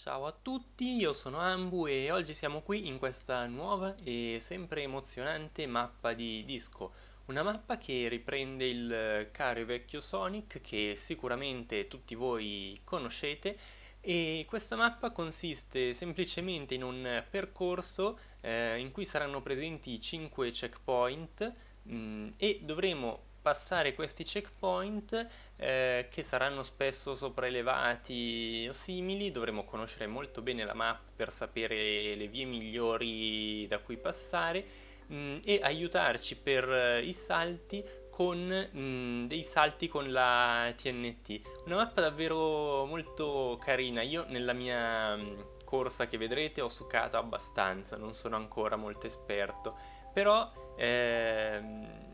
Ciao a tutti, io sono Ambu e oggi siamo qui in questa nuova e sempre emozionante mappa di disco. Una mappa che riprende il eh, caro e vecchio Sonic che sicuramente tutti voi conoscete e questa mappa consiste semplicemente in un percorso eh, in cui saranno presenti 5 checkpoint mh, mm, e dovremo passare questi checkpoint eh, che saranno spesso sopraelevati o simili, dovremo conoscere molto bene la mappa per sapere le vie migliori da cui passare mh, mm, e aiutarci per eh, i salti con mh, mm, dei salti con la TNT. Una mappa davvero molto carina. Io nella mia mm, corsa che vedrete ho succato abbastanza, non sono ancora molto esperto, però ehm,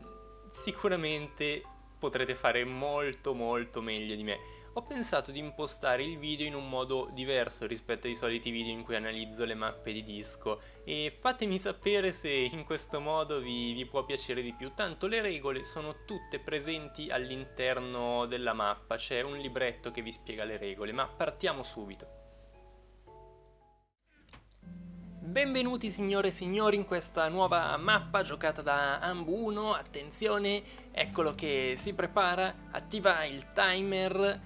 sicuramente potrete fare molto molto meglio di me. Ho pensato di impostare il video in un modo diverso rispetto ai soliti video in cui analizzo le mappe di disco e fatemi sapere se in questo modo vi, vi può piacere di più, tanto le regole sono tutte presenti all'interno della mappa, c'è un libretto che vi spiega le regole, ma partiamo subito. Benvenuti signore e signori in questa nuova mappa giocata da Ambu 1, attenzione, eccolo che si prepara, attiva il timer,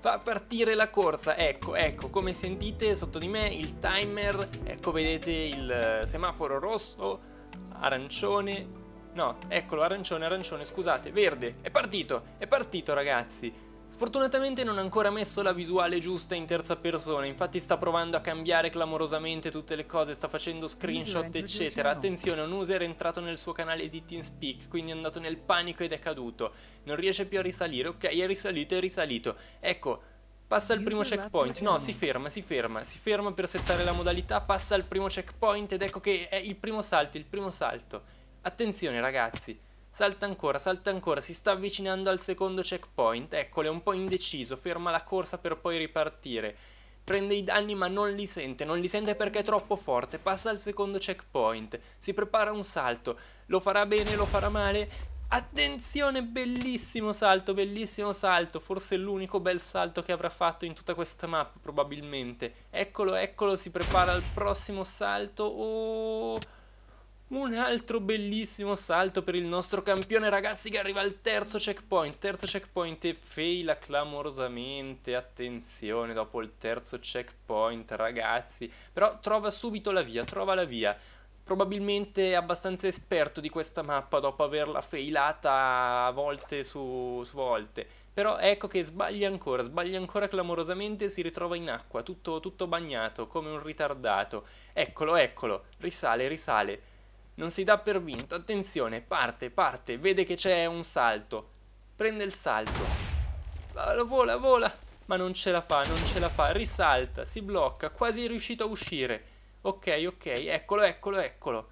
fa partire la corsa, ecco, ecco, come sentite sotto di me il timer, ecco vedete il semaforo rosso, arancione, no, eccolo, arancione, arancione, scusate, verde, è partito, è partito ragazzi, Sfortunatamente non ha ancora messo la visuale giusta in terza persona, infatti sta provando a cambiare clamorosamente tutte le cose, sta facendo screenshot eccetera. Attenzione, un user è entrato nel suo canale di TeamSpeak, quindi è andato nel panico ed è caduto. Non riesce più a risalire, ok, è risalito, è risalito. Ecco, Passa al primo checkpoint, no si ferma, si ferma, si ferma per settare la modalità, passa al primo checkpoint ed ecco che è il primo salto, il primo salto. Attenzione ragazzi, Salta ancora, salta ancora, si sta avvicinando al secondo checkpoint. Eccolo, è un po' indeciso, ferma la corsa per poi ripartire. Prende i danni ma non li sente, non li sente perché è troppo forte. Passa al secondo checkpoint, si prepara un salto. Lo farà bene, lo farà male. Attenzione, bellissimo salto, bellissimo salto, forse l'unico bel salto che avrà fatto in tutta questa mappa probabilmente. Eccolo, eccolo, si prepara al prossimo salto. Oh! Un altro bellissimo salto per il nostro campione, ragazzi, che arriva al terzo checkpoint. Terzo checkpoint e faila clamorosamente. Attenzione, dopo il terzo checkpoint, ragazzi. Però trova subito la via, trova la via. Probabilmente è abbastanza esperto di questa mappa dopo averla failata volte su, su volte. Però ecco che sbaglia ancora, sbaglia ancora clamorosamente e si ritrova in acqua, tutto, tutto bagnato, come un ritardato. Eccolo, eccolo, risale, risale non si dà per vinto, attenzione, parte, parte, vede che c'è un salto, prende il salto, vola, vola, ma non ce la fa, non ce la fa, risalta, si blocca, quasi è riuscito a uscire, ok, ok, eccolo, eccolo, eccolo,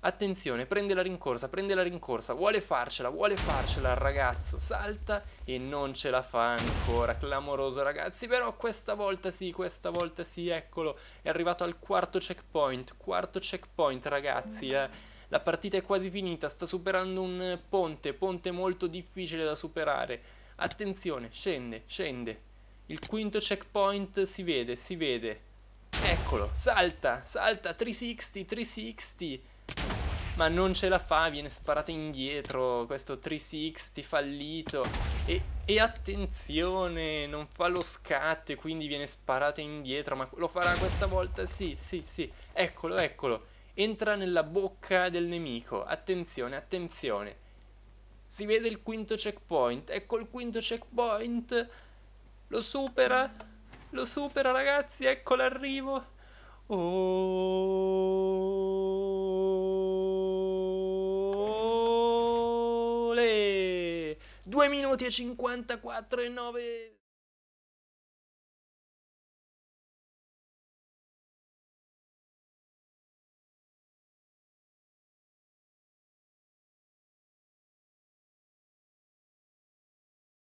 Attenzione, prende la rincorsa, prende la rincorsa, vuole farcela, vuole farcela il ragazzo, salta e non ce la fa ancora, clamoroso ragazzi, però questa volta sì, questa volta sì, eccolo, è arrivato al quarto checkpoint, quarto checkpoint ragazzi, eh. la partita è quasi finita, sta superando un ponte, ponte molto difficile da superare, attenzione, scende, scende, il quinto checkpoint si vede, si vede, eccolo, salta, salta, 360, 360, ma non ce la fa, viene sparato indietro, questo 360 fallito e, e attenzione, non fa lo scatto e quindi viene sparato indietro, ma lo farà questa volta? Sì, sì, sì, eccolo, eccolo, entra nella bocca del nemico, attenzione, attenzione. Si vede il quinto checkpoint, ecco il quinto checkpoint, lo supera, lo supera ragazzi, ecco l'arrivo. Oh. 2 minuti e 54 e 9...